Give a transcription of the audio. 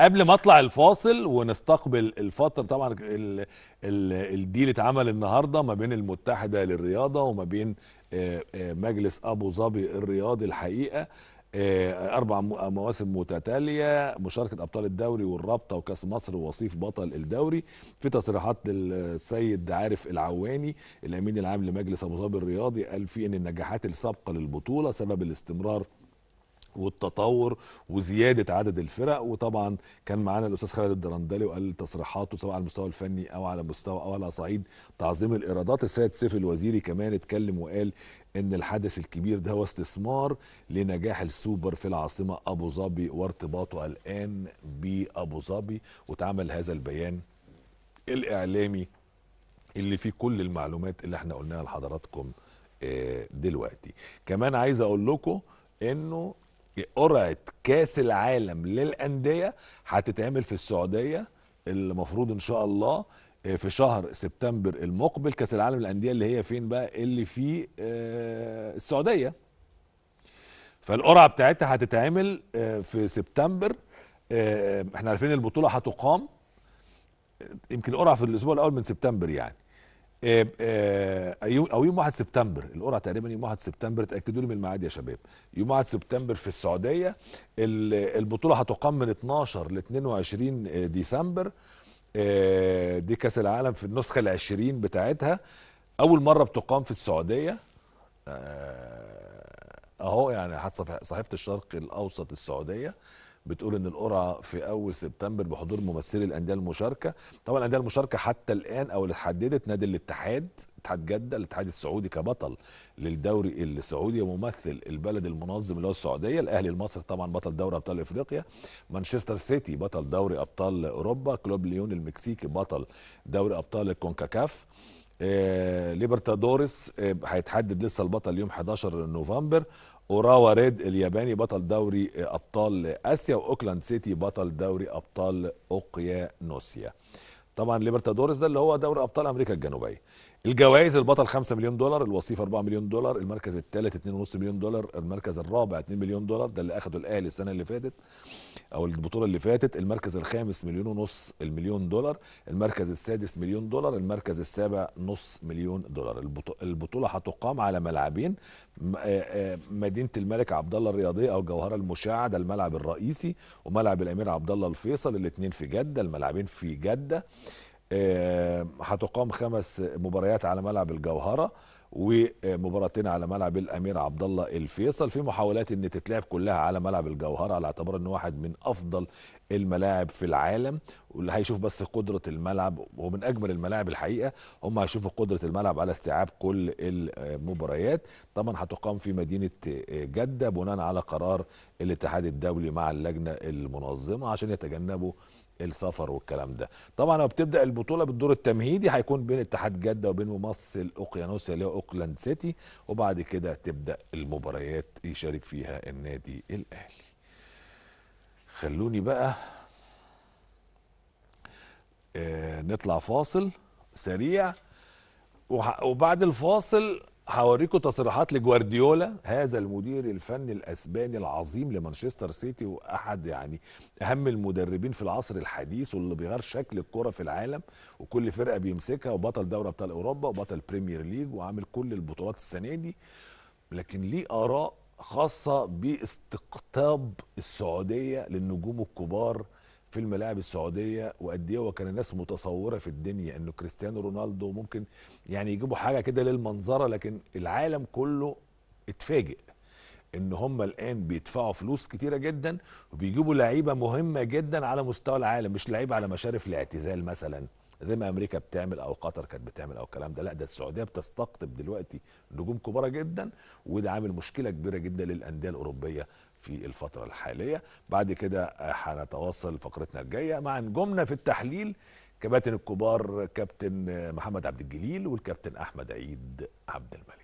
قبل ما اطلع الفاصل ونستقبل الفتره طبعا الديل اتعمل النهارده ما بين المتحده للرياضه وما بين آه، آه، مجلس ابو ظبي الرياضي الحقيقه آه، اربع مواسم متتاليه مشاركه ابطال الدوري والرابطه وكاس مصر ووصيف بطل الدوري في تصريحات للسيد عارف العواني الامين العام لمجلس ابو ظبي الرياضي قال فيه ان النجاحات السابقه للبطوله سبب الاستمرار والتطور وزياده عدد الفرق وطبعا كان معانا الاستاذ خالد الدرندلي وقال تصريحاته سواء على المستوى الفني او على مستوى او على صعيد تعظيم الايرادات السيد سيف الوزيري كمان اتكلم وقال ان الحدث الكبير ده هو استثمار لنجاح السوبر في العاصمه ابو ظبي وارتباطه الان بابو ظبي واتعمل هذا البيان الاعلامي اللي فيه كل المعلومات اللي احنا قلناها لحضراتكم آه، دلوقتي كمان عايز اقول لكم انه قرعه كاس العالم للانديه هتتعمل في السعوديه المفروض ان شاء الله آه، في شهر سبتمبر المقبل كاس العالم للانديه اللي هي فين بقى اللي في آه، السعوديه فالقرعه بتاعتها هتتعمل آه، في سبتمبر احنا عارفين البطوله هتقام يمكن القرعه في الاسبوع الاول من سبتمبر يعني آه، آه، او يوم 1 سبتمبر القرعه تقريبا يوم 1 سبتمبر اتاكدوا لي من الميعاد يا شباب يوم 1 سبتمبر في السعوديه البطوله هتقام من 12 ل 22 ديسمبر آه، دي كاس العالم في النسخه ال 20 بتاعتها اول مره بتقام في السعوديه اهو يعني حتى صحيفه الشرق الاوسط السعوديه بتقول ان القرعه في اول سبتمبر بحضور ممثلي الانديه المشاركه طبعا الانديه المشاركه حتى الان او اللي حددت نادي الاتحاد اتحاد جده الاتحاد السعودي كبطل للدوري السعودي وممثل البلد المنظم اللي هو السعوديه الاهلي المصري طبعا بطل دوري ابطال افريقيا مانشستر سيتي بطل دوري ابطال اوروبا كلوب ليون المكسيكي بطل دوري ابطال الكونكاكاف آه، ليبرتادوريس آه، هيتحدد لسه البطل يوم 11 نوفمبر اوراوا ريد الياباني بطل دوري آه، ابطال اسيا واوكلاند سيتي بطل دوري ابطال اوقيانوسيا طبعا ليبرتادوريس ده اللي هو دوري ابطال امريكا الجنوبيه الجوائز البطل 5 مليون دولار الوصيف 4 مليون دولار المركز الثالث 2.5 مليون دولار المركز الرابع 2 مليون دولار ده اللي اخده الاهلي السنه اللي فاتت او البطوله اللي فاتت المركز الخامس مليون ونص المليون دولار المركز السادس مليون دولار المركز السابع نص مليون دولار البطوله هتقام على ملعبين مدينه الملك عبد الله الرياضيه او الجوهره المشعه ده الملعب الرئيسي وملعب الامير عبد الله الفيصل الاثنين في جده الملعبين في جده آه، هتقام خمس مباريات على ملعب الجوهره ومباراتين على ملعب الامير عبد الله الفيصل في محاولات ان تتلعب كلها على ملعب الجوهره على اعتبار انه واحد من افضل الملاعب في العالم واللي هيشوف بس قدره الملعب ومن اجمل الملاعب الحقيقه هم هيشوفوا قدره الملعب على استيعاب كل المباريات طبعا هتقام في مدينه آه، جده بناء على قرار الاتحاد الدولي مع اللجنه المنظمه عشان يتجنبوا السفر والكلام ده طبعا لو بتبدا البطوله بالدور التمهيدي هيكون بين اتحاد جده وبين ممثل اوقيانوسيا اللي هو اوكلاند سيتي وبعد كده تبدا المباريات يشارك فيها النادي الاهلي خلوني بقى آه نطلع فاصل سريع وبعد الفاصل هوريكم تصريحات لجوارديولا هذا المدير الفني الاسباني العظيم لمانشستر سيتي واحد يعني اهم المدربين في العصر الحديث واللي بيغير شكل الكره في العالم وكل فرقه بيمسكها وبطل دوري ابطال اوروبا وبطل بريمير ليج وعامل كل البطولات السنه دي لكن ليه اراء خاصه باستقطاب السعوديه للنجوم الكبار في الملاعب السعوديه وقد ايه وكان الناس متصوره في الدنيا انه كريستيانو رونالدو ممكن يعني يجيبوا حاجه كده للمنظره لكن العالم كله اتفاجئ ان هم الان بيدفعوا فلوس كتيره جدا وبيجيبوا لعيبه مهمه جدا على مستوى العالم مش لعيبه على مشارف الاعتزال مثلا زي ما امريكا بتعمل او قطر كانت بتعمل او الكلام ده لا ده السعوديه بتستقطب دلوقتي نجوم كبار جدا وده عامل مشكله كبيره جدا للانديه الاوروبيه في الفترة الحالية بعد كده هنتواصل فقرتنا الجاية مع نجومنا في التحليل كباتن الكبار كابتن محمد عبد الجليل والكابتن أحمد عيد عبد الملك